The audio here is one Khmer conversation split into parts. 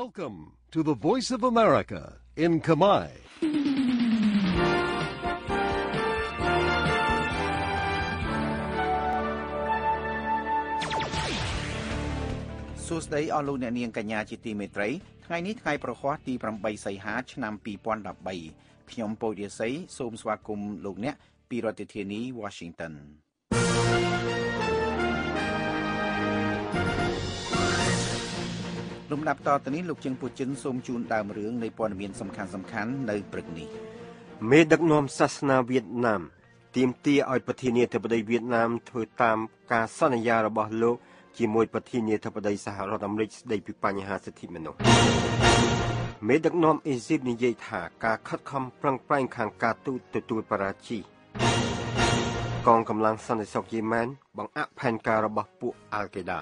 Welcome to the Voice of America in Khmer សួស្តីអស់លោកអ្នកនាងកញ្ញាជាទីមេត្រីថ្ងៃនេះថ្ងៃប្រហ័សទី8សីហាឆ្នាំ2013ខ្ញុំពូជយសី សូមស្វាគមន៍លោកអ្នកពីរដ្ឋធានី Washington លំដាប់តទៅនេះលោកជើងពូចិនសូមជូនដើមរឿងនៃព័ត៌មានសំខាន់សំខាន់នៅព្រឹកនេះមេដឹកនាំសាសនាវៀតណាមទាមទារឲ្យប្រធានាធិបតីវៀតណាម ធ្វើតាមការសន្យារបស់លោក ជាមួយប្រធានាធិបតីសហរដ្ឋអាមេរិកស្ដីពីបញ្ហាសិទ្ធិមនុស្សមេដឹកនាំអេស៊ីបនិយាយថាការខិតខំប្រឹងប្រែងខាងការទូតទទួលបរាជ័យកងកម្លាំងសន្តិសុខយេម៉ែនបង្អាក់ផែនការរបស់ពួកអាល់កេដា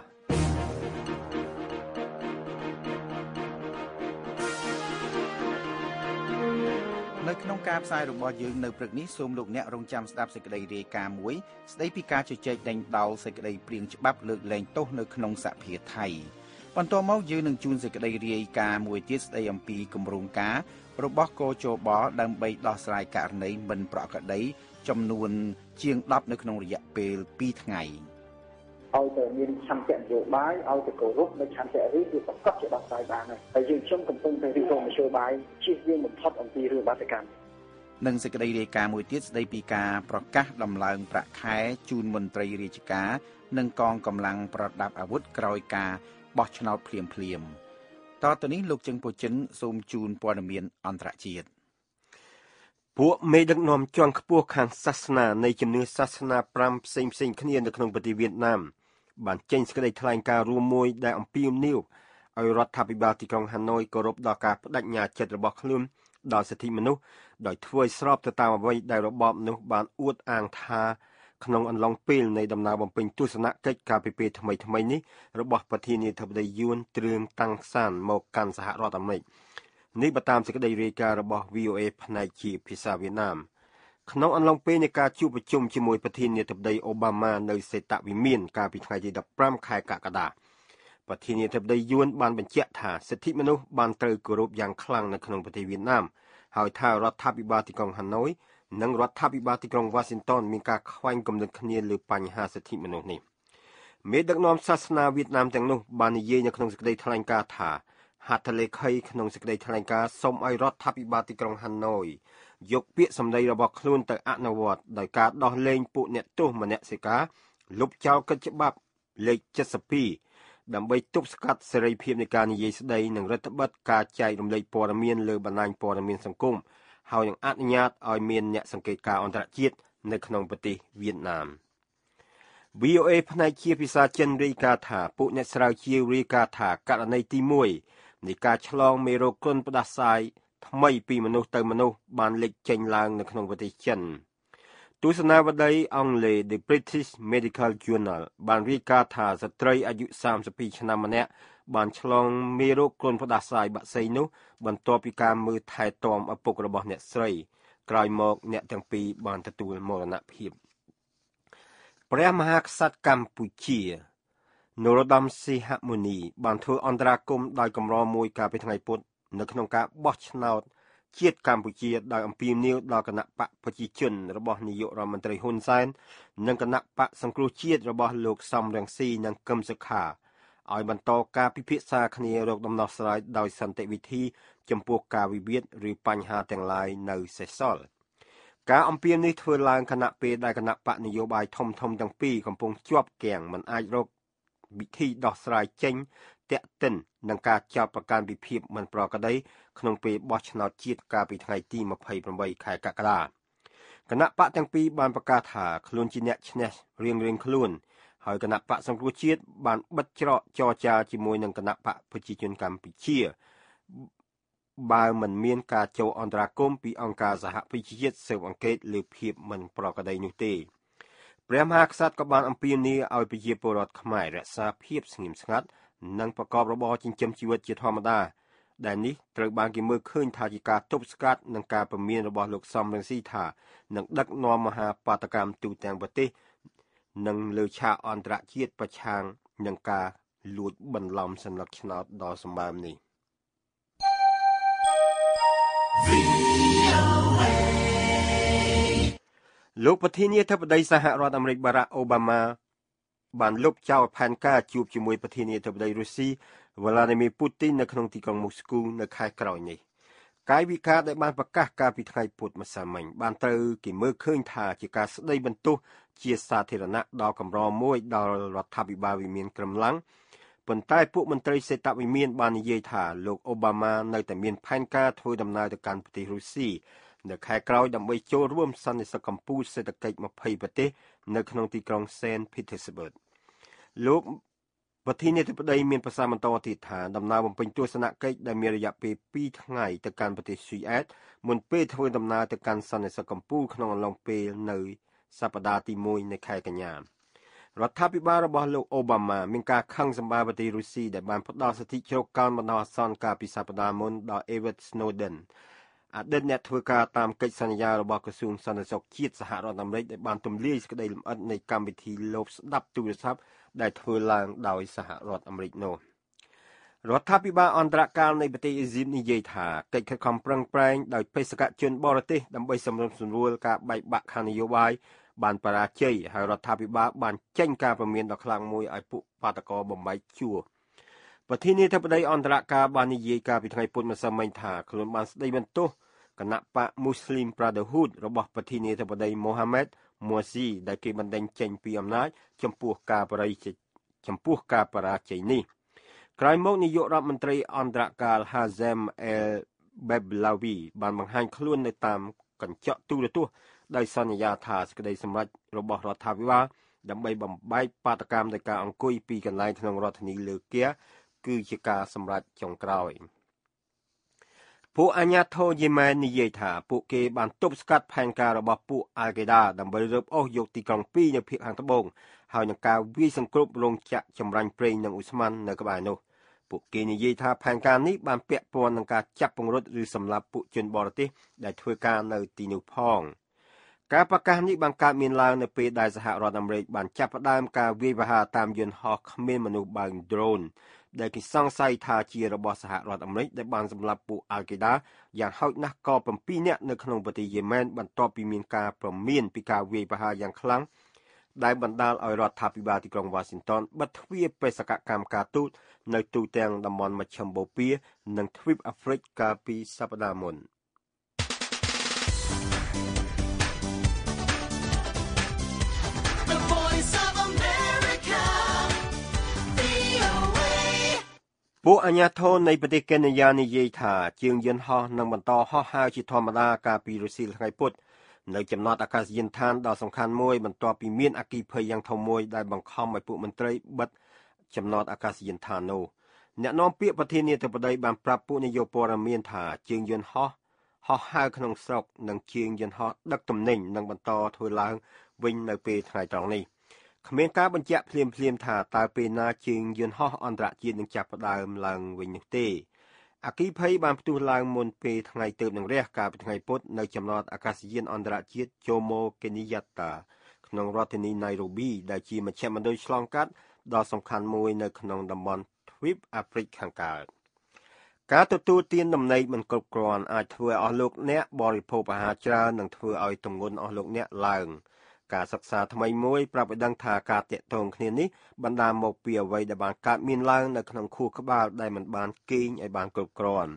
នៅក្នុងការផ្សាយរបស់យើងនៅព្រឹកនេះសូមលោកអ្នករងចាំស្ដាប់សេចក្តីរាយការណ៍មួយស្ដីពីការជជែកដេញដោលសេចក្តីព្រៀងច្បាប់លើកលែងទោសនៅក្នុងសហភាពថៃបន្ទាប់មកយើងនឹងជួនសេចក្តីរាយការណ៍មួយទៀតស្ដីអំពីគម្រោងការរបស់កោជបដើម្បីដោះស្រាយករណីមិនប្រក្រតីចំនួនជាង10នៅក្នុងរយៈពេល2ថ្ងៃ។ឲ្យទៅមានឆន្ទៈនយោបាយឲ្យទៅគោរពនៅឆន្ទៈនេះគឺប្រកបជាដោះស្រាយបានហើយហើយយើងខ្ញុំកំពុងតែរៀបចំមធ្យោបាយជៀសវាងបំផុតអំពីរឿងបាតកម្មនិងសេចក្តីរាយការណ៍មួយទៀតស្តីពីការ ប្រកាសដំឡើង ប្រាក់ខែជូនមន្ត្រីរាជការ និងកងកម្លាំងប្រដាប់អាវុធក្រោយការបោះឆ្នោតភ្លាមភ្លាមតទៅនេះលោកចឹងពូចិនសូមជូនព័ត៌មាន អន្តរជាតិពួកមេដឹកនាំជាន់ខ្ពស់ខាងសាសនានៃជំនឿសាសនា5ផ្សេងផ្សេងគ្នានៅក្នុងប្រទេសវៀតណាមបានចេញសេចក្តីថ្លែងការណ៍រួមមួយដែល អំពាវនាវឲ្យរដ្ឋាភិបាលទីក្រុងហាណូយគោរពដល់ការបដិញ្ញាចិត្តរបស់ខ្លួនដល់សិទ្ធិមនុស្សដោយធ្វើឲ្យស្របទៅតាមអ្វីដែលរបបនោះបានអួតអាងថាក្នុងអំឡុងពេលនៃដំណើរបំពេញទស្សនកិច្ចការពីពេលថ្មីថ្មីនេះរបស់ប្រធានាធិបតីយួនត្រៀមតាំងសាន មកកាន់សហរដ្ឋអាមេរិកនេះបើតាមសេចក្តីរាយការណ៍របស់ VOA ផ្នែកជាភាសាវៀតណាម។ក្នុងអំឡុងពេលនៃការជួបប្រជុំជាមួយប្រធានាធិបតីអូបាម៉ានៅសេតវិមានកាលពីថ្ងៃទី15ខែកក្កដាប្រធានាធិបតីយួនបានបញ្ជាក់ថាសិទ្ធិមនុស្សបានត្រូវគោរពយ៉ាងខ្លាំងនៅក្នុងប្រទេសវៀតណាមហើយថារដ្ឋាភិបាលទីក្រុងហាណូយនិងរដ្ឋាភិបាលទីក្រុងវ៉ាស៊ីនតោនមានការខ្វែងគំនិតគ្នាលើបញ្ហាសិទ្ធិមនុស្សនេះមេដឹកនាំសាសនាវៀតណាមទាំងនោះ បាននិយាយនៅក្នុងសេចក្តីថ្លែងការណ៍ថាហត្ថលេខីក្នុងសេចក្តីថ្លែងការណ៍សូមឲ្យរដ្ឋាភិបាលទីក្រុងហាណូយយកពាក្យសម្ដីរបស់ខ្លួនទៅអនុវត្តដោយការដោះលែងពួកអ្នកទោសមនសិការលុបចោលកិច្ចច្បាប់លេខ72ដើម្បីទប់ស្កាត់សេរីភាពនៃការនិយាយស្ដីនិងរដ្ឋបတ်ការចែករំលែកព័ត៌មានលើបណ្ដាញព័ត៌មានសង្គមហើយនឹងអនុញ្ញាតឲ្យមានអ្នកសង្កេតការអន្តរជាតិនៅក្នុងប្រទេសវៀតណាម VOA ផ្នែកជាភាសាចិនរាយការណ៍ថាពួកអ្នកស្រាវជ្រាវរាយការណ៍ថាករណីទី1នៃការឆ្លងមេរោគគុណផ្ដាសាយថ្មីពីមនុស្សទៅមនុស្សបានលេចចេញឡើងនៅក្នុងប្រទេសចិនទស្សនាវដ្តីអង់គ្លេស The British Medical Journal បានរាយការណ៍ថាស្ត្រីអាយុ32ឆ្នាំម្នាក់បានឆ្លងមេរោគគ្រុនផ្ដាសាយបាក់សីនោះ បន្ទាប់ពីការមើលថែទាំឪពុករបស់អ្នកស្រី ក្រោយមកអ្នកទាំងពីរបានទទួលមរណភាពព្រះមហាក្សត្រកម្ពុជានរោត្តមសីហមុនីបានធ្វើអន្តរាគមដោយកម្រមួយកាលពីថ្ងៃពុធនៅក្នុងការបោះឆ្នោតជាតិកម្ពុជាដោយអំពាវនាវដល់គណៈបកប្រជាជនរបស់នាយករដ្ឋមន្ត្រីហ៊ុនសែននិងគណៈបកសង្គ្រោះជាតិរបស់លោកសំរងស៊ីនិងកឹមសុខាឲ្យបន្តការពិភាក្សាគ្នារក ដំណោះស្រាយដោយសន្តិវិធី ចំពោះការវិវាទឬបញ្ហាទាំងឡាយនៅសេសសល់ការអំពាវនេះធ្វើឡើងគណៈពេលដែលគណៈបកនយោបាយធំធំទាំងពីរកំពុងជាប់គាំងមិនអាចរកវិធីដោះស្រាយចេញតេតិននឹងការចោទប្រកាន់វិភាពមិនប្រក្រតីក្នុងពេលបោះឆ្នោតជាតិកាលពីថ្ងៃទី28ខែកក្កដាគណៈបកទាំងពីរបានប្រកាសថាខ្លួនជាអ្នកឈ្នះរៀងរៀងខ្លួន ហើយគណៈបកសង្គ្រោះជាតិបានបិទច្រកចរចាជាមួយនឹងគណៈបកប្រជាជនកម្ពុជាបើមិនមានការចូលអន្តរាគមន៍ពីអង្គការសហប្រជាជាតិស៊ើបអង្កេតលើភាពមិនប្រក្រតីនោះទេ។ព្រះមហាក្សត្រក៏បានអំពាវនាវឲ្យប្រជាពលរដ្ឋខ្មែររក្សាភាពស្ងៀមស្ងាត់ និងប្រកបរបរចិញ្ចឹមជីវិតជាធម្មតាដែលនេះត្រូវបានគេមើលឃើញថាជាការទប់ស្កាត់និងការពមៀនរបស់លោកសំរងស៊ីថានឹងដឹកនាំមហាបាតកម្មទូទាំងប្រទេសនិងលើឆាកអន្តរជាតិប្រឆាំងនឹងការលួចបន្លំសញ្ញាឆ្នោតដ៏សម្បើមនេះ។លោកប្រធានាធិបតីសហរដ្ឋអាមេរិកបារ៉ាក់អូបាម៉ាបានលុបចោលផែនការជួបជាមួយប្រធានាធិបតីរុស្ស៊ីវ្លាឌីមៀពូទីននៅក្នុងទីក្រុងមូស្គូនៅខែក្រោយនេះកាយវិការដែលបានប្រកាសកាលពីថ្ងៃពុធម្សិលមិញបានត្រូវគេមើលឃើញថាជាការស្ដីបន្ទោសជាសាធារណៈដល់កម្រមួយដល់រដ្ឋាភិបាលវិមានក្រំឡាំងប៉ុន្តែពួកមន្ត្រីសេតវិមាន បាននិយាយថាលោកអូបាម៉ានៅតែមាន ផែនការធ្វើដំណើរទៅកាន់ប្រទេសរុស្ស៊ីនៅខែក្រោយដើម្បីចូលរួមសន្និសីទកម្ពុជាសេដ្ឋកិច្ច20ប្រទេស នៅក្នុងទីក្រុង Saint Petersburg លោកប្រធានាធិបតីមានប្រសាសន៍បន្តទៀតថាដំណើរបំពេញទស្សនកិច្ចដែលមានរយៈពេល2ថ្ងៃទៅកាន់ប្រទេសស៊ុយអែតមុនពេលធ្វើដំណើរទៅកាន់សន្និសីទកម្ពុជាក្នុងអំឡុងពេលនៅសប្តាហ៍ទី1នៃខែកញ្ញារដ្ឋាភិបាលរបស់លោកអូបាម៉ាមានការខឹងសម្បារប្រទេសរុស្ស៊ីដែលបានផ្ដល់សិទ្ធិជ្រកកោនបណ្ដោះអាសន្នកាលពីសប្តាហ៍មុនដល់ Edward Snowden អតីតអ្នកធ្វើការតាមកិច្ចសន្យារបស់ក្រសួងសន្តិសុខជាតិសហរដ្ឋអាមេរិកបានទម្លាយសេចក្តីលម្អិតនៃកម្មវិធីលបស្ដាប់ទូរស័ព្ទដែលធ្វើឡើង ដោយ សហរដ្ឋអាមេរិកនោះរដ្ឋាភិបាលអន្តរការនៃប្រទេសអ៊ីស៊ីបនិយាយថាកិច្ចខិតខំប្រឹងប្រែងដោយបេសកជន បរទេសដើម្បីសម្រុំសម្រួលការបែកបាក់ខាងនយោបាយបានបរាជ័យហើយរដ្ឋាភិបាលបានចេញ ការព្រមានដ៏ខ្លាំងមួយឲ្យពួកបាតកោបំបីជួរប្រធានាធិបតីអន្តរការបាននិយាយកាលពីថ្ងៃពុធម្សិលមិញថាខ្លួនបានស្ដីបន្ទោសគណៈបក Muslim Brotherhood របស់ប្រធានាធិបតី Mohamed Morsi ដែលគេបណ្ដេញចេញពីអំណាចចំពោះការបរិយចំពោះការបរាជ័យនេះក្រោយមកនាយករដ្ឋមន្ត្រីអន្តរការ Hazem El Beblawi បានបង្ហាញខ្លួននៅតាមកញ្ចក់ទូរទស្សន៍ដោយសន្យាថាសេចក្តីសម្រេចរបស់រដ្ឋាភិបាលដើម្បីបំបែកបាតកម្មនៃការអង្គុយពីកន្លែងក្នុងរដ្ឋធានីលើគៀគឺជាការសម្រេចចុងក្រោយពួកអាញាធរយេម៉ែននិយាយថាពួកគេបានទប់ស្កាត់ផែនការរបស់ពួកអាល់កេដាដើម្បីរឹបអូសយកទីក្រុង2នៅភាគខាងត្បូងហើយនឹងការវាយសង្គ្រុបរោងចក្រចម្រាញ់ប្រេងនិងឧស្ម័ននៅក្បែរនោះពួកគេនិយាយថាផែនការនេះបានពាក់ព័ន្ធនឹងការចាប់ពង្រត់ឬសម្លាប់ពួកជនបរទេសដែលធ្វើការនៅទីនោះផងការប្រកាសនេះបានកើតមានឡើងនៅពេលដែលសហរដ្ឋអាមេរិកបានចាប់ផ្ដើមការវាយប្រហារតាមយន្តហោះគ្មានមនុស្សបើក drone ដែលគេសង្ស័យថាជារបស់សហរដ្ឋអាមេរិកដែលបានសម្លាប់ពួកអាល់កេដាយ៉ាងហោចណាស់ក៏7នាក់នៅក្នុងប្រទេសយេម៉ែនបន្ទាប់ពីមាន ការប្រមានពីការវាយប្រហារយ៉ាងខ្លាំងដែលបណ្ដាលឲ្យរដ្ឋាភិបាលទីក្រុង Washington បិទទ្វារបេសកកម្មការទូតនៅទូទាំងតំបន់មជ្ឈិមបូព៌ានិងទ្វីបអាហ្វ្រិកកាលពីសប្តាហ៍មុន។ពួកអាជ្ញាធរនៃប្រទេសកេនយ៉ានិយាយថាជាងយន្តហោះនឹងបន្តហោះហើរជាធម្មតាកាលពីរសៀលថ្ងៃពុធនៅចំណតអាកាសយានដ្ឋានដ៏សំខាន់មួយបន្ទាប់ពីមានអគ្គីភ័យយ៉ាងធំមួយដែលបង្ខំឲ្យពួកមន្ត្រីបិទចំណតអាកាសយានដ្ឋាននោះអ្នកនាំពាក្យប្រធានាធិបតី បានប្រាប់ពួកនាយកព័ត៌មានថា ជាងយន្តហោះហោះហើរក្នុងស្រុកនិងជាងយន្តហោះដឹកទំនិញនឹងបន្តធ្វើឡើង វិញ នៅពេលថ្ងៃត្រង់នេះ។គ្មានការបញ្ជាក់ភ្លាមភ្លាមថាតើពេលណាជើងយន្តហោះអន្តរជាតិនឹងចាប់ផ្ដើមឡើងវិញនោះទេអគិភ័យបានផ្ទុះឡើងមុនពេលថ្ងៃទើបនឹងរះកាលពីថ្ងៃពុធនៅចំណតអាកាសយានអន្តរជាតិជូម៉ូកេនីយ៉ាតាក្នុងរដ្ឋធានីណៃរូប៊ីដែលជាមជ្ឈមណ្ឌលឆ្លងកាត់ដ៏សំខាន់មួយនៅក្នុងតំបន់ទ្វីបអាហ្វ្រិកខាងកើតការទទួលទានដំណេកមិនគ្រប់គ្រាន់អាចធ្វើឲ្យអស់លោកអ្នកបរិភោគអាហារច្រើននិងធ្វើឲ្យទម្ងន់អស់លោកអ្នកឡើង។ការសិក្សាថ្មីមួយប្រាប់ឲ្យដឹងថាការតាក់ទងគ្នានេះបណ្ដាលមកពីអ្វីដែលបានកើតមានឡើងនៅក្នុងខួរក្បាលដែលមិនបានគេងឲ្យបានគ្រប់គ្រាន់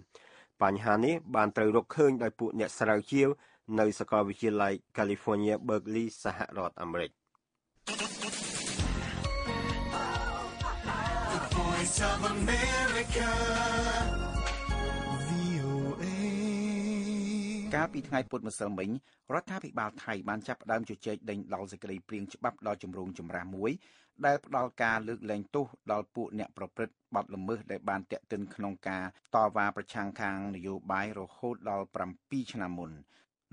បញ្ហានេះបានត្រូវរកឃើញដោយពួកអ្នកស្រាវជ្រាវនៅសាកលវិទ្យាល័យ California Berkeley សហរដ្ឋអាមេរិក Voice of America កាលពីថ្ងៃពុធម្សិលមិញរដ្ឋាភិបាលថៃបានចាប់ផ្ដើមជជែកដេញដោលសេចក្តីព្រៀងច្បាប់ដល់ជំរងចម្រាស់មួយ ដែលផ្ដល់ការលើកលែងទោសដល់ពួកអ្នកប្រព្រឹត្តបទល្មើសដែលបានតាក់ទិនក្នុងការ តវ៉ាប្រឆាំងខាងនយោបាយរហូតដល់7ឆ្នាំមុន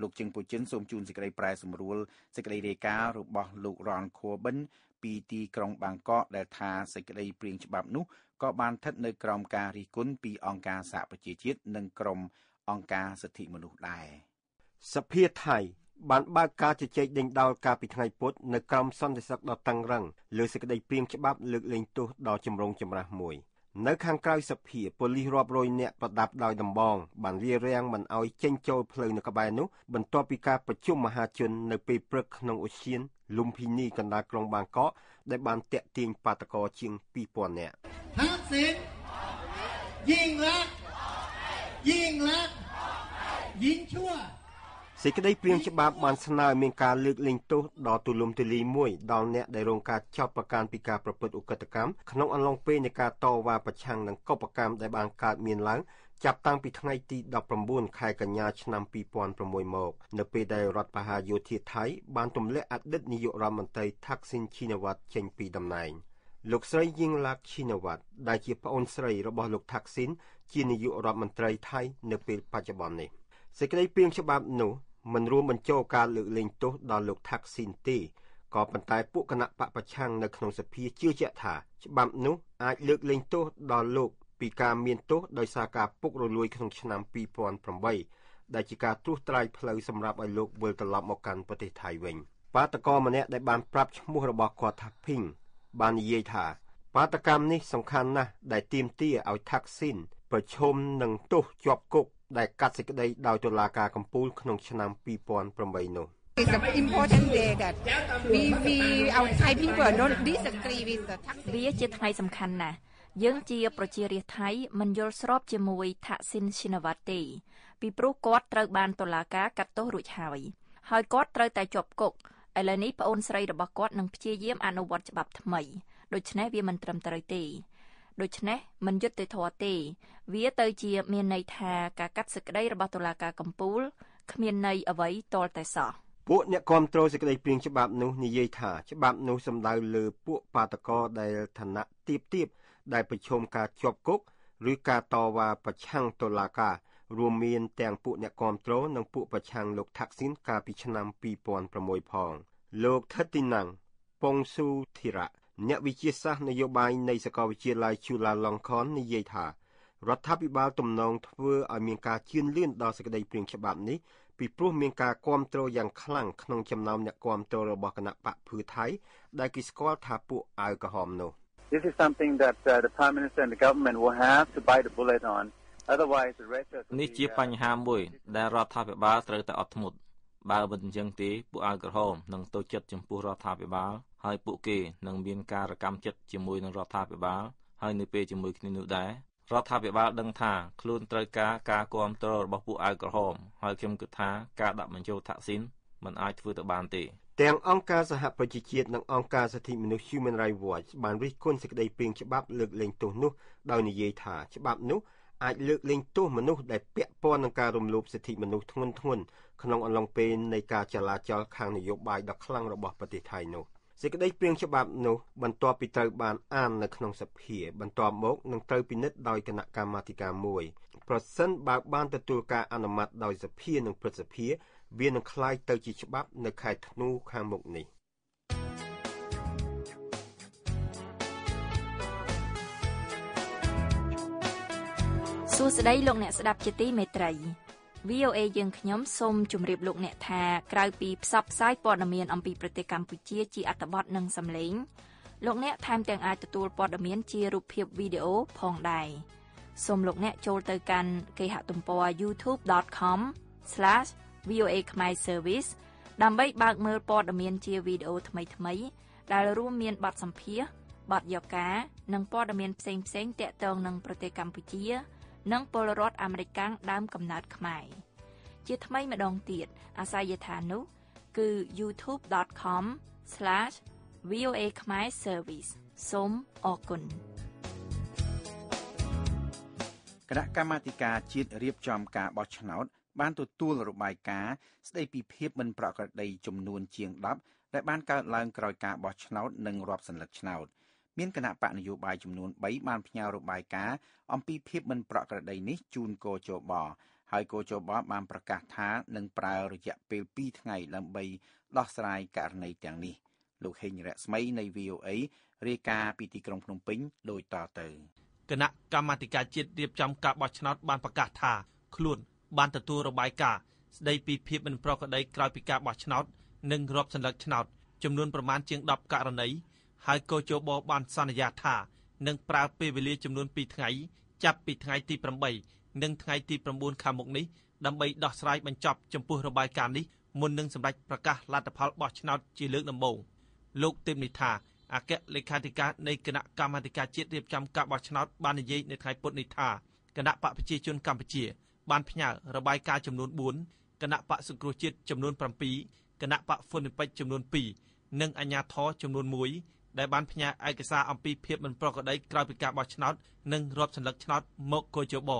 លោកជឹងពូជិនសូមជូនសេចក្តីប្រែសម្រួលសេចក្តីរាយការណ៍របស់លោក Ron Corbin ពីទីក្រុងបាងកកដែលថាសេចក្តីព្រៀងច្បាប់នោះក៏បានស្ថិតនៅក្រោមការរិះគន់ពីអង្គការសហប្រជាជាតិនិងក្រមអង្គការសិទ្ធិមនុស្សដែរសភាថៃបានបើកការជជែកដេញដោលការពីថ្ងៃពុធនៅក្រមសន្តិសុខដ៏តឹងរឹងលើសេចក្តីព្រៀងច្បាប់លើកលែងទោសដល់ជំរងចម្រាស់មួយនៅខាងក្រៅសភាប៉ូលីសរាប់រយនាក់ប្រដាប់ដោយដំបងបានវារាំងមិនឲ្យចេញចូលផ្លូវនៅក្បែរនោះបន្ទាប់ពីការប្រជុំមហា ជន នៅពេលព្រឹកក្នុងអូសៀនលុំភីនីកណ្ដាលក្រុងបាងកកដែលបានតាក់ទាញបាតកោជាង2000នាក់ហាក់ស៊ីនយីងឡាក់ยิ่งลักษณ์ยิ่งชั่វសេចក្តីព្រៀងច្បាប់បានស្នើមានការលើកលែងទោសដល់ទូលំទូលាយមួយដល់អ្នកដែលរងការចោទប្រកាន់ពីការប្រព្រឹត្តឧក្រិដ្ឋកម្ម ក្នុងអំឡុងពេលនៃការតវ៉ាប្រឆាំងនឹងកុបកម្មដែលបានកើតមានឡើងចាប់តាំងពីថ្ងៃទី19ខែកញ្ញាឆ្នាំ2006មក នៅពេលដែលរដ្ឋបហាយោធាថៃ បានទម្លាក់អតីតនាយករដ្ឋមន្ត្រីថាក់ស៊ីនឈីណាវ៉ាត់ចេញពីតំណែង។លោកស្រីយីងឡាក់ឈីណាវ៉ាត់ដែលជាប្អូនស្រីរបស់លោកថាក់ស៊ីនជានាយករដ្ឋមន្ត្រីថៃនៅពេលបច្ចុប្បន្ននេះ សេចក្តីព្រាងច្បាប់នោះមិនរួមបញ្ចូលការលើកលែងទោសដល់លោកថាក់ស៊ីនទេក៏ប៉ុន្តែពួកគណៈបកប្រឆាំងនៅក្នុងសភាជឿជាក់ថា ច្បាប់នោះអាច លើកលែងទោសដល់លោកពីការមានទោសដោយសារការពុករលួយក្នុងឆ្នាំ2008ដែលជាការត្រួសត្រាយផ្លូវសម្រាប់ឲ្យលោកវិលត្រឡប់មកកាន់ប្រទេសថៃវិញបាតកោម្នាក់ដែលបានប្រាប់ឈ្មោះរបស់គាត់ថាភីងបាននិយាយថា បាតកម្មនេះសំខាន់ណាស់ដែលទាមទារឲ្យថាក់ស៊ីន ប្រឈមនឹងទោសជាប់គុកដែលកាត់សេចក្តីដោយតុលាការកំពូល ក្នុងឆ្នាំ2008នោះ It's an important day that we we our Thai people don't disagree with the tax វាជាថ្ងៃសំខាន់ណាស់យើងជា ប្រជារាស្ត្រថៃមិនយល់ស្របជាមួយថាក់ស៊ីនស៊ីណាវ៉ាទេពីព្រោះគាត់ត្រូវបានតុលាការកាត់ទោសរួចហើយ ហើយគាត់ត្រូវតែជាប់គុកឥឡូវនេះប្អូនស្រីរបស់គាត់នឹងព្យាយាមអនុវត្តច្បាប់ថ្មីដូច្នេះវាមិនត្រឹមត្រូវទេដូច្នេះមិនយុត្តិធម៌ទេ វាទៅជាមានន័យថាការកាត់សេចក្តីរបស់តុលាការកំពូលគ្មានន័យអ្វីតលតែសោះពួកអ្នកគ្រប់គ្រងសេចក្តីព្រៀងច្បាប់នោះនិយាយថាច្បាប់នោះសំដៅលើពួកបាតកោដែលឋានៈទាបទាបដែលប្រឈមការជាប់គុក ឬការតវ៉ាប្រឆាំងតុលាការរួមមានទាំងពួកអ្នកគាំទ្រនិងពួកប្រឆាំងលោកថាក់ស៊ីនកាលពីឆ្នាំ2006ផងលោកថតិណាំងពងស៊ូធីរៈអ្នកវិទ្យាសាស្ត្រនយោបាយនៃសាកលវិទ្យាល័យ Chula Longkorn និយាយថារដ្ឋាភិបាលទំនងធ្វើឲ្យមានការជឿនលឿនដល់សេចក្តីព្រាងច្បាប់នេះពីព្រោះមានការគាំទ្រយ៉ាងខ្លាំងក្នុងចំណោមអ្នកគាំទ្ររបស់គណៈបកភឿថៃ ដែលគេស្គាល់ថាពួកអាវក្រហមនោះ This is something that uh, the prime minister and the government will have to bite a bullet on នេះជាបញ្ហាមួយ ដែលរដ្ឋាភិបាល ត្រូវតែអត់ធ្មត់បើមិនអញ្ចឹងទេពួកអាវក្រហមនឹងតូចចិត្តចំពោះរដ្ឋាភិបាលហើយពួកគេនឹងមានការរកម្មចិត្តជាមួយនឹងរដ្ឋាភិបាល ហើយនៅពេលជាមួយគ្នានោះដែររដ្ឋាភិបាលដឹងថាខ្លួនត្រូវការការគ្រប់គ្រងរបស់ពួកអាវក្រហមហើយខ្ញុំគិតថាការដាក់បញ្ចូលថាក់ស៊ីនមិនអាចធ្វើទៅបានទេទាំងអង្គការសហប្រជាជាតិនិងអង្គការសិទ្ធិមនុស្ស Human Rights Watch បានរិះគន់សេចក្តីព្រាងច្បាប់លើកលែងទោសនោះដោយនិយាយថាច្បាប់នោះអាចលើកលែងទោសមនុស្សដែលពាក់ព័ន្ធនឹងការរំលោភសិទ្ធិមនុស្សធ្ងន់ធ្ងរក្នុងអំឡុងពេលនៃការចលាចលខាងនយោបាយដ៏ខ្លាំងរបស់ប្រទេសថៃនោះសេចក្តីព្រាងច្បាប់នោះបន្ទាប់ពីត្រូវបានអាននៅក្នុងសភាបន្ទាប់មកនឹងត្រូវពិនិត្យដោយគណៈកម្មាធិការមួយ ប្រសិនបើបានទទួលការអនុម័តដោយសភានិងព្រឹទ្ធសភា វានឹងក្លាយទៅជាច្បាប់នៅខែធ្នូខាងមុខនេះួស្តីលោកអ្នកស្ដាប់ជាទីមេត្រី VOA យើងខ្ញុំសូមជម្រាបលោកអ្នកថាក្រៅពីផ្សព្វផ្សាយព័ត៌មានអំពីប្រទេសកម្ពុជាជាអត្ថបទនិងសំឡេងលោកអ្នកថែមទាំងអាចទទួលព័ត៌មានជារូបភាពវីដេអូផងដែរសូមលោកអ្នកចូលទៅកាន់គេហទំព័រ youtube.com/voa ខ្មែរ service ដើម្បីបើកមើលព័ត៌មានជាវីដេអូថ្មីៗដែលរួមមានបទសម្ភាសន៍បទយកការ និងព័ត៌មានផ្សេងៗទាក់ទងនឹងប្រទេសកម្ពុជានិងពលរដ្ឋអាមេរិកាំងដើមកំណើតខ្មែរជាថ្មីម្ដងទៀតអាស័យដ្ឋាននោះគឺ youtube.com/voa ខ្មែរ service សូមអរគុណគណៈកម្មាធិការជាតិរៀបចំការបោះឆ្នោត បានទទួលរបាយការណ៍ស្ដីពីភាពមិនប្រក្រតីចំនួនជាង10ដែលបានកើតឡើងក្រោយការបោះឆ្នោតនិងរាប់សន្លឹកឆ្នោត។មានគណៈបកនយោបាយចំនួន3បានផ្ញើរបាយការណ៍អំពីភាពមិនប្រក្រតីនេះជូនកោជបហើយកោជបបានប្រកាសថានឹងប្រើរយៈពេល2ថ្ងៃដើម្បីដោះស្រាយករណីទាំងនេះលោកហេងរស្មីនៃ VOA រាយការណ៍ពីទីក្រុងភ្នំពេញដូចតទៅគណៈកម្មាធិការជាតិរៀបចំការបោះឆ្នោតបានប្រកាសថាខ្លួន បានទទួលរបាយការណ៍ស្ដីពីភាពមិនប្រក្រតីក្រោយពីការបោះឆ្នោតនិងរອບសញ្ញាឆ្នោតចំនួនប្រមាណជាង10ករណីហើយក៏ជបបានសន្យាថានឹងប្រើ ពេលវេលាចំនួន2ថ្ងៃចាប់ពីថ្ងៃទី8និងថ្ងៃទី9ខាងមុខនេះដើម្បីដោះស្រាយបញ្ចប់ចំពោះ របាយការណ៍នេះមុននឹងសម្រេចប្រកាសលទ្ធផលបោះឆ្នោតជាលើកដំបូងលោក ទេមនីថាអគ្គលេខាធិការនៃគណៈកម្មាធិការជាតិរៀបចំការបោះឆ្នោតបាននិយាយនៅថ្ងៃពុធនេះថាគណៈបកប្រជាជនកម្ពុជាបានផ្ញើរបាយការណ៍ចំនួន4គណៈបកសង្គ្រោះជាតិចំនួន7គណៈបកហ្វុននិពេចចំនួន2និងអាញាធរចំនួន1ដែលបានផ្ញើឯកសារអំពីភាពមិនប្រក្រតីក្រោយពីការបោះឆ្នោតនិងរាប់សន្លឹកឆ្នោតមកកោជប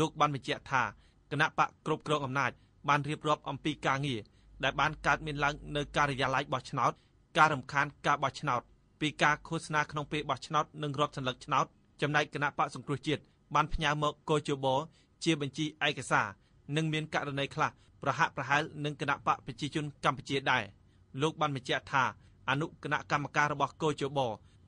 លោកបានបញ្ជាក់ថាគណៈបកគ្រប់គ្រងអំណាច បានរៀបរាប់អំពីការងារដែលបានកើតមានឡើងនៅការិយាល័យបោះឆ្នោតការរំខានការបោះឆ្នោតពីការឃោសនាក្នុងពេលបោះឆ្នោតនិងរាប់សន្លឹកឆ្នោតចំណែកគណៈបកសង្គ្រោះជាតិបានផ្ញើមកកោជបជាបញ្ជីឯកសារនិងមានករណីខ្លះប្រហាក់ប្រហែលនឹងគណៈបកប្រជាជនកម្ពុជាដែរលោក បានបញ្ជាក់ថាអនុគណៈកម្មការរបស់កោជប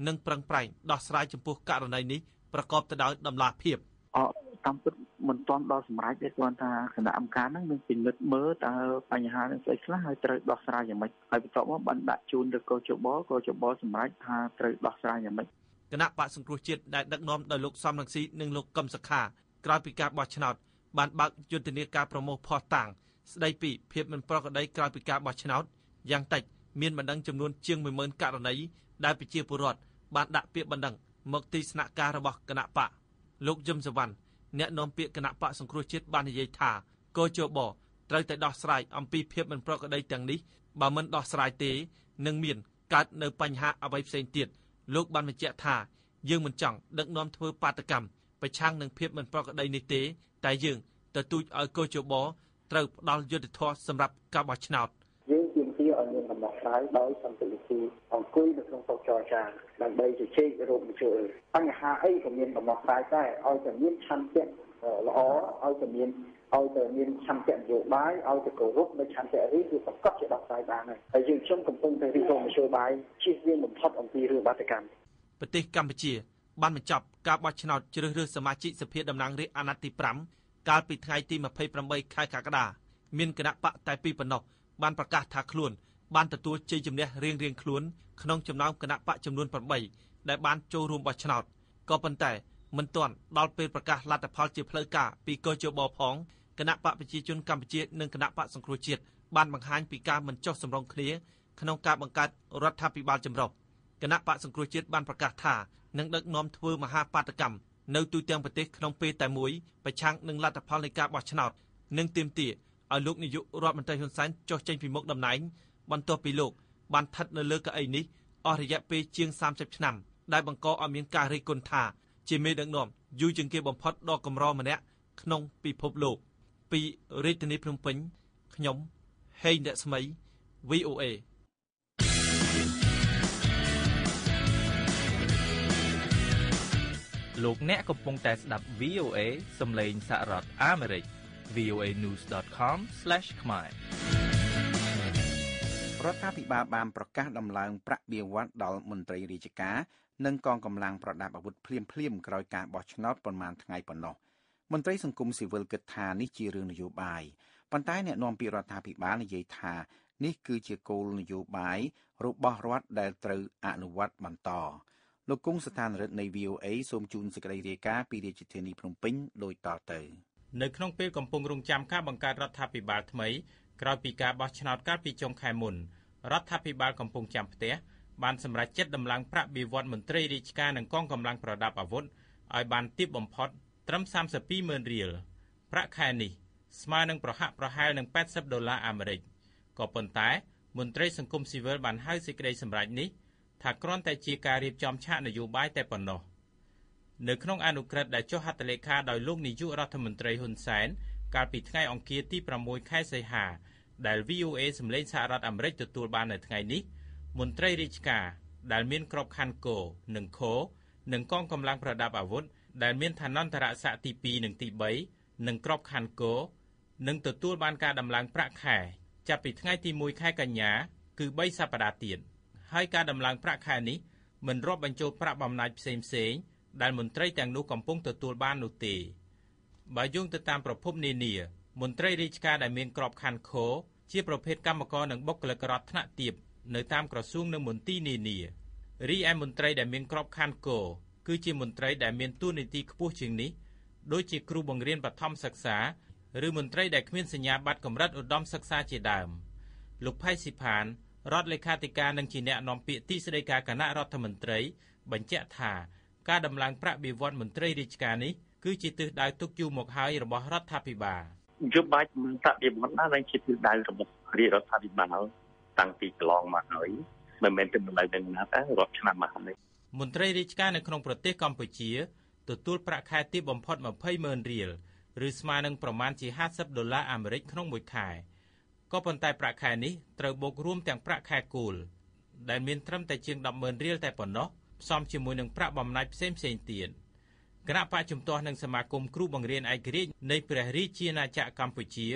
និងប្រឹងប្រែងដោះស្រាយចំពោះករណីនេះប្រកបទៅដោយដំណាភាពអតាមពិតមិនទាន់ដល់សម្រេចទេគ្រាន់ថាគណៈកម្មការហ្នឹងនឹងពិនិត្យមើលតើបញ្ហានឹងស្អីខ្លះហើយត្រូវដោះស្រាយយ៉ាងម៉េចហើយបន្ទាប់មកបានដាក់ជូនទៅកោជបកោជបសម្រេចថាត្រូវដោះស្រាយយ៉ាងម៉េចគណៈបកសង្គ្រោះជាតិដែលដឹកនាំដោយលោកសំរងស៊ីនិងលោកកឹមសុខាក្រោយពីការបោះឆ្នោតបានបើកយុទ្ធនាការប្រមូលភស្តុតាងស្ដីពីភាពមិនប្រក្រតីក្រោយពីការបោះឆ្នោតយ៉ាងតិចមានបណ្ដឹងចំនួនជាង10000ករណីដែលប្រជាពលរដ្ឋបាន ដាក់ពាក្យបណ្ដឹងមកទីស្នាក់ការរបស់គណៈបកលោកយឹមសវណ្ណអ្នកនាំពាក្យគណៈបកសង្គ្រោះជាតិបាននិយាយថាកោជបត្រូវតែដោះស្រាយអំពីភាពមិនប្រក្រតីទាំងនេះបើមិនដោះស្រាយទេនឹងមានកើតនៅបញ្ហាអ្វីផ្សេងទៀតលោកបានបញ្ជាក់ថាយើងមិនចង់ដឹកនាំធ្វើបាតកម្មប្រឆាំងនឹងភាពមិនប្រក្រតីនេះទេ តែយើងទទូចឲ្យកោជបត្រូវផ្ដល់យុត្តិធម៌សម្រាប់ការបោះឆ្នោតឆ្លើយដោយសន្តិវិធីអង្គុយនៅក្នុងតុចរចាដើម្បីជជែករោគវិជលបញ្ហាអីក៏មានដំណោះស្រាយដែរឲ្យតែមានឆន្ទៈល្អឲ្យតែមានឲ្យតែមានឆន្ទៈនយោបាយឲ្យតែគោរពនៅឆន្ទៈនេះគឺប្រកបជាដោះស្រាយបានហើយហើយយើងខ្ញុំកំពុងតែរៀបចំមធ្យោបាយជៀសវាងបំផុតអំពីរឿងបាតកម្មប្រទេសកម្ពុជា បានបញ្ចប់ការបោះឆ្នោតជ្រើសរើសសមាជិកសភាតំណាងរាស្ត្រអាណត្តិទី5កាលពីថ្ងៃទី28ខែកក្កដាមានគណៈបកតែពីរប៉ុណ្ណោះបានប្រកាសថាខ្លួនបានទទួលជ័យជំនះរៀងៗខ្លួនក្នុងចំណោមគណៈបកចំនួន8ដែលបានចូលរួមបោះឆ្នោតក៏ប៉ុន្តែមិនទាន់ដល់ពេលប្រកាសលទ្ធផលជាផ្លូវការពីកោជបផងគណៈបកប្រជាជនកម្ពុជានិងគណៈបកសង្គ្រោះជាតិបានបង្ហាញពីការមិនចុះសម្រុងគ្នាក្នុងការបង្កើតរដ្ឋាភិបាលចម្រុះគណៈបកសង្គ្រោះជាតិបានប្រកាសថានឹងដឹកនាំធ្វើមហាបាតកម្មនៅទូទាំងប្រទេសក្នុងពេលតែមួយប្រឆាំងនឹងលទ្ធផលនៃការបោះឆ្នោតនិងទាមទារឲ្យលោកនាយករដ្ឋមន្ត្រីហ៊ុនសែនចុះចេញពីមុខតំណែងបន្ទាប់ពីលោកបានថិតនៅលើកៅអីនេះអស់រយៈពេលជាង30ឆ្នាំដែលបង្កឲ្យមានការរិះគន់ថាជាមេដឹកនាំយូរជាងគេបំផុតដ៏កម្រម្នាក់ក្នុងពិភពលោក ពីរាជធានីភ្នំពេញខ្ញុំហេងរស្មី VOA លោកអ្នកកំពុងតែស្ដាប់ VOA សំឡេងសហរដ្ឋអាមេរិក voanews.com/kmae រដ្ឋាភិបាលបានប្រកាសដំឡើងប្រាក់បៀវត្សដល់មន្ត្រីរាជការនិងកងកម្លាំងប្រដាប់អាវុធភ្លាមភ្លាមក្រោយការបោះឆ្នោតប្រមាណថ្ងៃប៉ុណ្ណោះមន្ត្រីសង្គមស៊ីវិលគិតថានេះជារឿងនយោបាយប៉ុន្តែអ្នកនាំពាក្យរដ្ឋាភិបាលនិយាយថានេះគឺជាគោលនយោបាយរបស់រដ្ឋដែលត្រូវអនុវត្តបន្តលោកគង់ស្ថានរិទ្ធនៃ VOA សូមជូនសេចក្តីរាយការណ៍ពីរាជធានីភ្នំពេញដូចតទៅ នៅក្នុងពេលកំពុងរងចាំការបង្កើតរដ្ឋាភិបាលថ្មីក្រោយពីការបោះឆ្នោតកាលពីចុងខែមុនរដ្ឋាភិបាលកំពុងចាំផ្ទះបានសម្រេចចិត្តដំឡើងប្រាក់បៀវត្សមន្ត្រីរាជការនិងកងកម្លាំងប្រដាប់អាវុធឲ្យបានទាបបំផុតត្រឹម320000រៀលប្រាក់ខែនេះ ស្មើនឹងប្រហាក់ប្រហែលនឹង80ដុល្លារអាមេរិកក៏ប៉ុន្តែមន្ត្រីសង្គមស៊ីវិលបានហៅសេចក្តីសម្រេចនេះ ថាគ្រាន់តែជាការរៀបចំឆាកនយោបាយតែប៉ុណ្ណោះនៅក្នុងអនុក្រឹត្យដែលចុះហត្ថលេខាដោយលោកនាយករដ្ឋមន្ត្រីហ៊ុនសែនកាលពីថ្ងៃអង្គារទី6ខែសីហាដែល VOA សម្លេងសហរដ្ឋអាមេរិកទទួល បាននៅថ្ងៃនេះមន្ត្រីរាជការដែលមានក្របខ័ណ្ឌគោនិងខោនិងកងកម្លាំងប្រដាប់អាវុធដែល មានឋានន្តរស័ក្តិទី2និងទី3និងក្របខ័ណ្ឌគោនឹងទទួលបានការដំឡើងប្រាក់ខែ ចាប់ពីថ្ងៃទី1ខែកញ្ញាគឺ3សប្តាហ៍ទៀតហើយការដំឡើងប្រាក់ខែនេះមិនរាប់បញ្ចូលប្រាក់បំណាច់ផ្សេងៗដែលមន្ត្រីទាំងនោះកំពុងទទួល បាននោះទេបើយោងទៅតាមប្រភពនានាមន្ត្រីរាជការដែលមានក្របខ័ណ្ឌខជាប្រភេទកម្មករនិងបុគ្គលិកររដ្ឋថ្នាក់ទាបនៅតាមក្រសួងនិងមន្ទីរនានារីឯមន្ត្រីដែលមានក្របខ័ណ្ឌកគឺជាមន្ត្រីដែលមានតួនាទីខ្ពស់ជាងនេះដូចជាគ្រូបង្រៀនបឋមសិក្សាឬមន្ត្រីដែលគ្មានសញ្ញាបត្រកម្រិតឧត្តមសិក្សាជាដើមលោកផៃស៊ីផាន រដ្ឋលេខាធិការនិងជាអ្នកនាំពាក្យទីស្តីការគណៈរដ្ឋមន្ត្រីបញ្ជាក់ថាការដំឡើងប្រាក់បៀវត្សមន្ត្រីរាជការនេះគឺជាទិសដៅទុកយូរមកហើយរបស់រដ្ឋាភិបាលយុបាច់មិនតតិមុនណានឹងជាទិសដៅរបស់រាជរដ្ឋាភិបាលតាំងពីកន្លងមកហើយមិនមែនទៅនៅនឹងណាតែរាប់ឆ្នាំមកហើយមន្ត្រីរាជការនៅក្នុងប្រទេសកម្ពុជាទទួលប្រាក់ខែទាបបំផុត20,000រៀលឬស្មើនឹងប្រមាណជា50ដុល្លារអាមេរិកក្នុងមួយខែក៏ប៉ុន្តែប្រាក់ខែនេះត្រូវបូករួម ទាំងប្រាក់ខែគោលដែលមានត្រឹមតែជាង100,000រៀលតែប៉ុណ្ណោះផ្សំជាមួយនឹងប្រាក់បំណាច់ផ្សេងៗទៀត។គណៈបច្ចុប្បន្ននឹងសមាគមគ្រូបង្រៀនឯករាជ្យនៃព្រះរាជាណាចក្រកម្ពុជា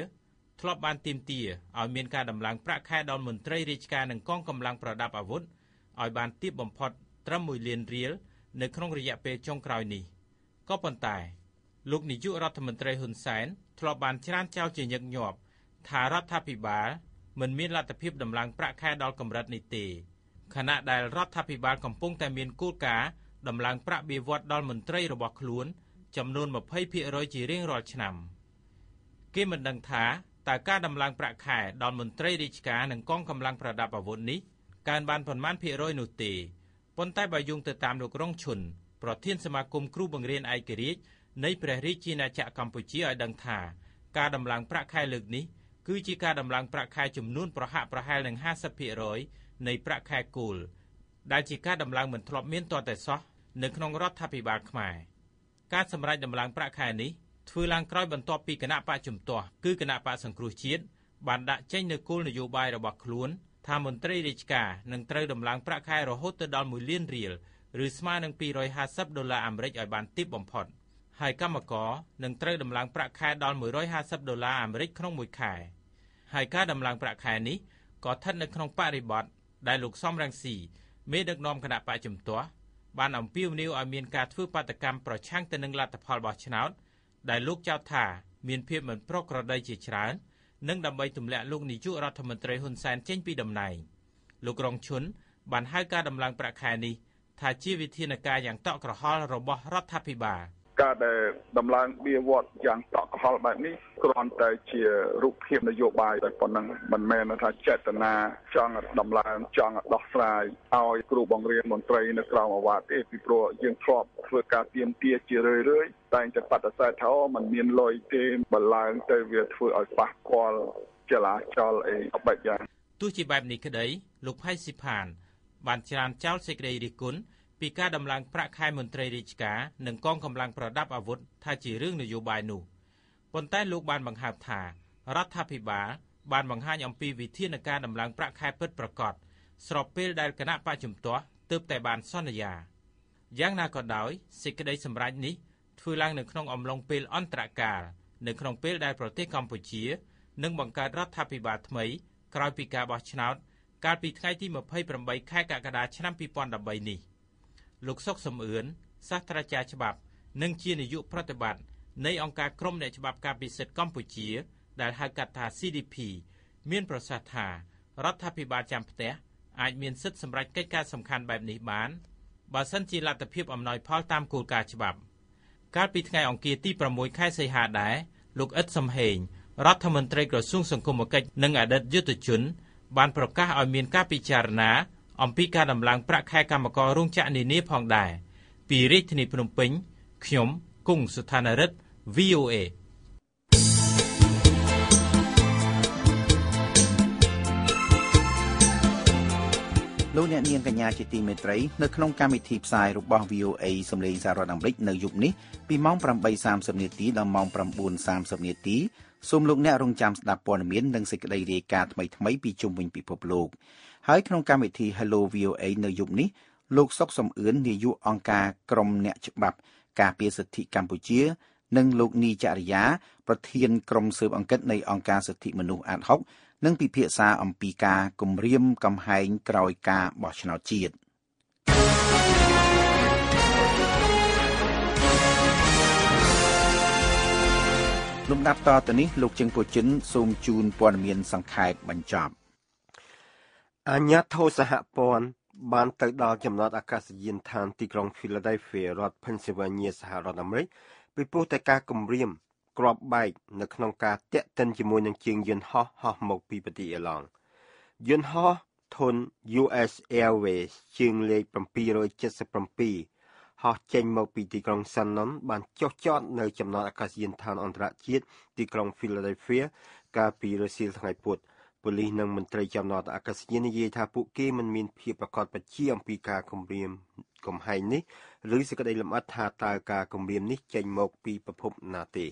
ធ្លាប់បានទីមទាឲ្យមានការដំឡើងប្រាក់ខែដល់មន្ត្រីរាជការនិងកងកម្លាំងប្រដាប់អាវុធឲ្យបានទាបបំផុតត្រឹម1លានរៀលនៅក្នុងរយៈពេលចុងក្រោយនេះក៏ប៉ុន្តែ លោកនាយករដ្ឋមន្ត្រីហ៊ុនសែនធ្លាប់បានច្រានចោលជាញឹកញាប់ថារដ្ឋាភិបាលមិនមានលទ្ធភាពដំឡើងប្រាក់ខែដល់កម្រិតនេះទេខណៈដែលរដ្ឋាភិបាលកំពុងតែមានគោលការណ៍ដំឡើងប្រាក់បៀវត្សដល់មន្ត្រីរបស់ខ្លួនចំនួន20%ជារៀងរាល់ឆ្នាំគេមិនដឹងថាតើការដំឡើងប្រាក់ខែដល់មន្ត្រីរាជការនិងកងកម្លាំងប្រដាប់អាវុធនេះកើនបានប៉ុន្មានភាគរយនោះទេប៉ុន្តែបើយោងទៅតាមលោករងឈុនប្រធានសមាគមគ្រូបង្រៀនឯករាជ្យនៃព្រះរាជាណាចក្រកម្ពុជាឲ្យដឹងថាការដំឡើងប្រាក់ខែលើកនេះគឺជាការដំឡើងប្រាក់ខែចំនួនប្រហាក់ប្រហែលនឹង50%នៃប្រាក់ខែគោលដែលជាការដំឡើងមិនធ្លាប់មានទាល់តែសោះនៅក្នុងរដ្ឋាភិបាលខ្មែរការសម្រេចដំឡើងប្រាក់ខែនេះធ្វើឡើងក្រោយបន្ទាប់ពីគណៈបកជំទាស់គឺគណៈបកសង្គ្រោះជាតិបានដាក់ចេញនូវគោលនយោបាយរបស់ខ្លួនថាមន្ត្រីរាជការនឹងត្រូវដំឡើងប្រាក់ខែរហូតទៅដល់1លានរៀលឬស្មើនឹង250ដុល្លារអាមេរិកឲ្យបានទាបបំផុត ហើយកម្មករនឹងត្រូវដំឡើងប្រាក់ខែដល់150ដុល្លារអាមេរិកក្នុងមួយខែហើយការដំឡើងប្រាក់ខែនេះក៏ស្ថិតនៅក្នុងបរិបទដែលលោកសំរងស៊ីមេដឹកនាំគណៈបកជំទាស់បានអំពាវនាវឲ្យមានការធ្វើបាតកម្មប្រឆាំងទៅនឹងលទ្ធផលបោះឆ្នោតដែលលោកចោទថាមានភាពមិនប្រក្រតីជាច្រើននិងដើម្បីទម្លាក់លោកនាយករដ្ឋមន្ត្រីហ៊ុនសែនចេញពីតំណែងលោករងឈុនបានហៅការដំឡើងប្រាក់ខែនេះ ថាជាវិធានការយ៉ាងតក់ក្រហល់របស់រដ្ឋាភិបាល។ការដែលដំឡើងបៀវត្តយ៉ាងតក់ក្ហល់បែបនេះគ្រាន់តែជារូបភាពនយោបាយតែប៉ុណ្ណឹងមិនមែនថាចេតនាចង់ដំឡើងចង់ដោះស្រាយឲ្យគ្រូបង្រៀនមន្ត្រីនៅក្រោមអាវ៉ាតទេពីព្រោះយើងធ្លាប់ធ្វើការទៀមទាជារឿយៗតែងតែបដិសេធថាមិនមានលុយទេបើឡើងទៅវាធ្វើឲ្យប៉ះពាល់ចលាចលអីបែបយ៉ាងទោះជាបែបនេះក្តីលោកផៃស៊ីផាន បានច្រានចោលសេចក្តីរិះគន់ពីការដំឡើងប្រាក់ខែមន្ត្រីរាជការនិងកងកម្លាំងប្រដាប់អាវុធថាជារឿងនយោបាយនោះប៉ុន្តែលោកបានបង្ហើបថារដ្ឋាភិបាលបានបង្ហាញអំពីវិធានការដំឡើងប្រាក់ខែពិតប្រាកដស្របពេលដែលគណៈបច្ចុប្បន្នទើបតែបានសន្យាយ៉ាងណាក៏ដោយសេចក្តីសម្រេចនេះធ្វើឡើងនៅក្នុងអំឡុងពេលអន្តរកាលនៅក្នុងពេលដែលប្រទេសកម្ពុជានឹងបង្កើតរដ្ឋាភិបាលថ្មី ក្រោយពីការបោះឆ្នោតកាលពីថ្ងៃទី28ខែកក្កដាឆ្នាំ2013នេះលោកសុកសំអឿនសាស្ត្រាចារ្យច្បាប់និងជានាយកប្រតិបត្តិនៃអង្គការក្រុមអ្នកច្បាប់ការពិសិដ្ឋកម្ពុជាដែលហៅកាត់ថា CDP មានប្រសាសន៍ថារដ្ឋាភិបាលចាំផ្ទះអាចមានសិទ្ធិសម្រេចកិច្ចការសំខាន់បែបនេះបានបើសិនជាលទ្ធភាពអំណោយ ផលតាមគោលការណ៍ច្បាប់កាលពីថ្ងៃអង្គារទី6ខែសីហាដែរលោកអ៊ិតសំហេងរដ្ឋមន្ត្រីក្រសួងសង្គមគិច្ចនិងអតីតយុទ្ធជន បានប្រកាសឲ្យមានការពិចារណាអំពីការដំឡើងប្រាក់ខែកម្មកររោងចក្រនានាផងដែរពីរាជធានីភ្នំពេញខ្ញុំគង់សុថានរិទ្ធ VOA លោកអ្នកនាងកញ្ញាជាទីមេត្រីនៅក្នុងកម្មវិធីផ្សាយរបស់ VOA សម្លេងសាររដ្ឋអាមេរិក នៅយប់នេះពីម៉ោង8:30នាទីដល់ម៉ោង9:30នាទីសូមលោកអ្នករងចាំស្ដាប់ព័ត៌មាននិងសេចក្តីរាយការណ៍ថ្មីៗពីជុំវិញពិភពលោកហើយក្នុងកម្មវិធី Hello VOA នៅយប់នេះលោកសុកសំអឿននាយកអង្គការក្រមអ្នកច្បាប់ ការពារសិទ្ធិកម្ពុជា និងលោកនីចរិយា ប្រធានក្រុមស៊ើបអង្កេតនៃអង្គការសិទ្ធិមនុស្សអាត60និងពិភាក្សាអំពីការគម្រាមកំហែង ក្រោយការបោះឆ្នោតជាតិលំដាប់តទៅនេះលោកជឹងពូជិនសូមជូនព័ត៌មានសង្ខេបបញ្ចប់អាញាធរសហព័ន្ធបានទៅដល់ចំណតអាកាសយានដ្ឋានទីក្រុង Philadelphia រដ្ឋ Pennsylvania សហរដ្ឋអាមេរិកពីព្រោះតែការគម្រាមគ្រាប់បែកនៅក្នុងការតាក់ទិនជាមួយនឹងជាងយន្តហោះហោះមកពីប្រទេសអ៊ីឡង់យន្តហោះធន US Airways ជាងលេខ777ហោះចេញមកពីទីក្រុង Shannon បានចុះចតនៅចំណតអាកាសយានដ្ឋានអន្តរជាតិទីក្រុង Philadelphia កាលពីរសៀលថ្ងៃពុធប៉ូលីសនិងមន្ត្រីចំនួនអាកាសយាននិយាយថាពួកគេមិនមានភាពប្រកបប្រជាអំពីការគម្រាម កំហែងនេះ ឬសេចក្តីលម្អិតថាតើការគម្រាមនេះចេញមកពីប្រភពណាទេ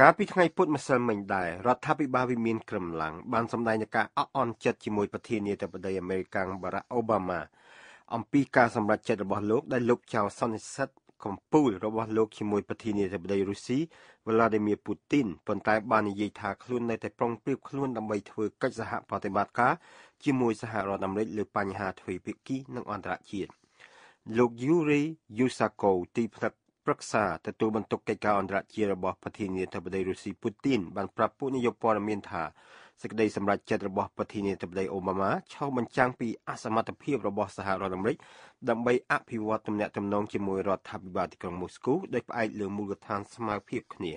កាលពីថ្ងៃពុធម្សិលមិញដែររដ្ឋាភិបាលវិមានក្រំឡាំងបានសម្ដែងការអអន់ចិត្តជាមួយប្រធានាធិបតីអាមេរិកបារ៉ាអូបាម៉ាអំពីការសម្រេចចិត្តរបស់លោកដែលលុបចោលសន្និសិទកម្ពុជារបស់លោកជាមួយប្រធានាធិបតីរុស្ស៊ី Vladimir Putin ប៉ុន្តែបាននិយាយថាខ្លួននៅតែប្រុងប្រៀបខ្លួនដើម្បីធ្វើកិច្ចសហប្រតិបត្តិការជាមួយសហរដ្ឋអាមេរិកលើបញ្ហាទ្វេភាគីនិងអន្តរជាតិលោក Yuri Yusako ទីផ្នែកប្រឹក្សាទទួលបន្ទុកកិច្ចការអន្តរជាតិរបស់ប្រធានាធិបតីរុស្ស៊ី Putin បានប្រាប់ពួកនាយកព័ត៌មានថាសេចក្តីសម្រេចចិត្តរបស់ប្រធានាធិបតីអូបាម៉ាឆ្លុះបញ្ចាំងពីអសមត្ថភាពរបស់សហរដ្ឋអាមេរិកដើម្បីអភិវឌ្ឍទំនាក់ទំនងជាមួយរដ្ឋាភិបាលទីក្រុងមូស្គូដោយផ្អែកលើមូលដ្ឋានស្មារភាពគ្នា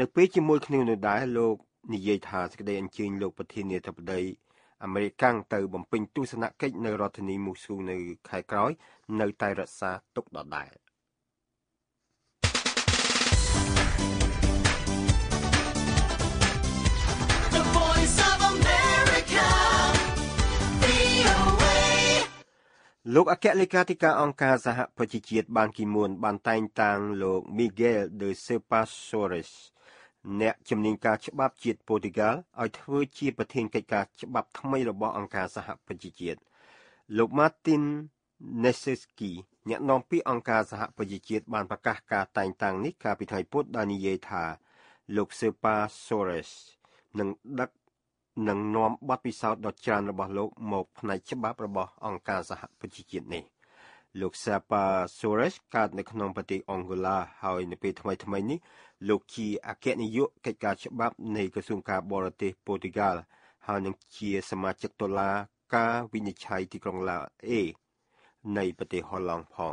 នៅ ពេលជាមួយគ្នានោះដែរលោកនិយាយថាសេចក្តីអញ្ជើញលោកប្រធានាធិបតីអាមេរិកទៅបំពេញទស្សនកិច្ចនៅរដ្ឋធានីមូស្គូនៅខែក្រោយ នៅតែរក្សាទុកដដែល។លោកអគ្គលេខាធិការអង្គការសហប្រជាជាតិបានគីមួនបានតែងតាំងលោក Miguel de Cepas Soares អ្នកជំនាញការច្បាប់ជាតិពូទុយហ្គាល់ឲ្យធ្វើជាប្រធានកិច្ចការច្បាប់ថ្មីរបស់អង្គការសហប្រជាជាតិលោក Martin Neseski អ្នកនាំពាក្យអង្គការសហប្រជាជាតិបានប្រកាសការតែងតាំងនេះកាលពីថ្ងៃពុធដែលនិយាយថាលោក Cepas Soares នឹងដឹកនឹងនាំបទពិសោធន៍ដ៏ច្រើនរបស់លោកមកផ្នែកច្បាប់របស់អង្គការសហប្រជាជាតិនេះ លោក Sapa Suresh កើតនៅក្នុងប្រទេសអង់ហ្គូឡាហើយនៅ ពេលថ្មីៗនេះលោកជាអគ្គនាយកកិច្ចការច្បាប់នៃក្រសួងការបរទេសប៉ូទុយហ្គាល់ហើយនឹងជា សមាជិកតុលាការវិនិច្ឆ័យទីក្រុងឡាអេនៃប្រទេសហូឡង់ផង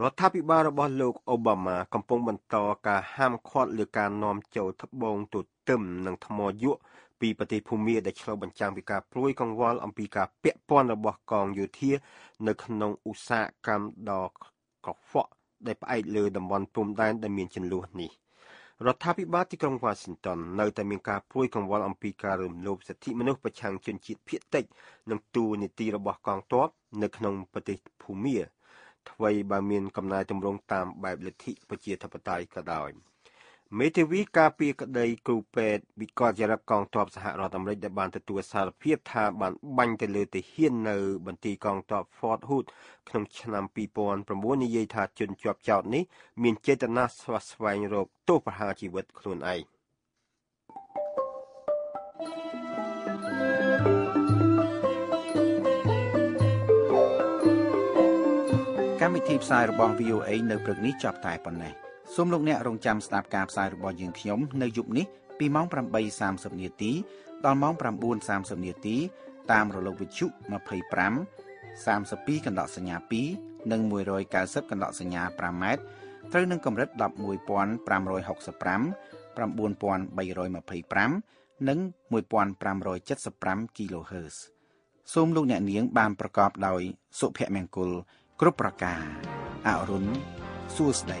រដ្ឋាភិបាលរបស់លោកអូបាម៉ាកំពុងបន្តការហាមឃាត់លើការនាំចូលថ្បងទទឹមនិងថ្មយក់ពីប្រទេសភូមាដែលឆ្លុះបញ្ចាំងពីការព្រួយកង្វល់អំពីការពាក់ព័ន្ធរបស់កងយោធានៅក្នុងឧស្សាហកម្មដ៏កខ្វក់ដែលផ្អែកលើតំបន់ព្រំដែនដែលមានចំនួននេះរដ្ឋាភិបាលទីក្រុង Washington នៅតែមានការព្រួយកង្វល់អំពីការរំលោភសិទ្ធិមនុស្សប្រឆាំងជនជាតិភៀតតិចនិងទូនីតិរបស់កងទ័ពនៅក្នុងប្រទេសភូមាថ្វីបើមានកំណែទម្រង់តាមបែបលទ្ធិប្រជាធិបតេយ្យក៏ដោយ។មេធាវីការពារក្តីគ្រូពេទ្យវិកលចរិតកងទ័ពសហរដ្ឋអាមេរិកដែលបានទទួលសារភាពថាបានបាញ់ទៅលើទាហាននៅបន្ទាយកងទ័ព Fort Hood ក្នុងឆ្នាំ2009និយាយថាជនជាប់ចោតនេះមានចេតនាស្វាស្វែងរកទោសប្រហារជីវិតខ្លួនឯងកម្មវិធីផ្សាយរបស់ VOA នៅព្រឹកនេះចាប់តែប៉ុណ្ណេះសូមលោកអ្នករងចាំស្ដាប់ការផ្សាយរបស់យើងខ្ញុំនៅយប់នេះពីម៉ោង8:30នាទីដល់ម៉ោង9:30នាទី តាមរលកវិទ្យុ25 32កណ្ដកសញ្ញា2និង190កណ្ដកសញ្ញា5ម៉ែត្រត្រូវនឹងកម្រិត11565 9325និង1575 kHz សូមលោកអ្នកនាងបានប្រកបដោយសុភមង្គល គ្រប់ប្រការអរុនសួស្ដី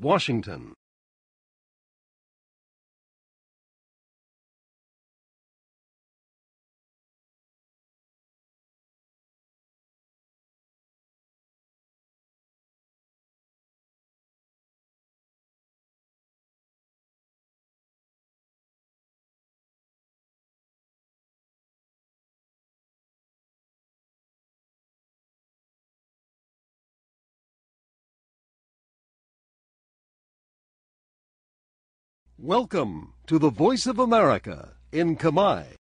Washington. Welcome to the Voice of America in Khmer.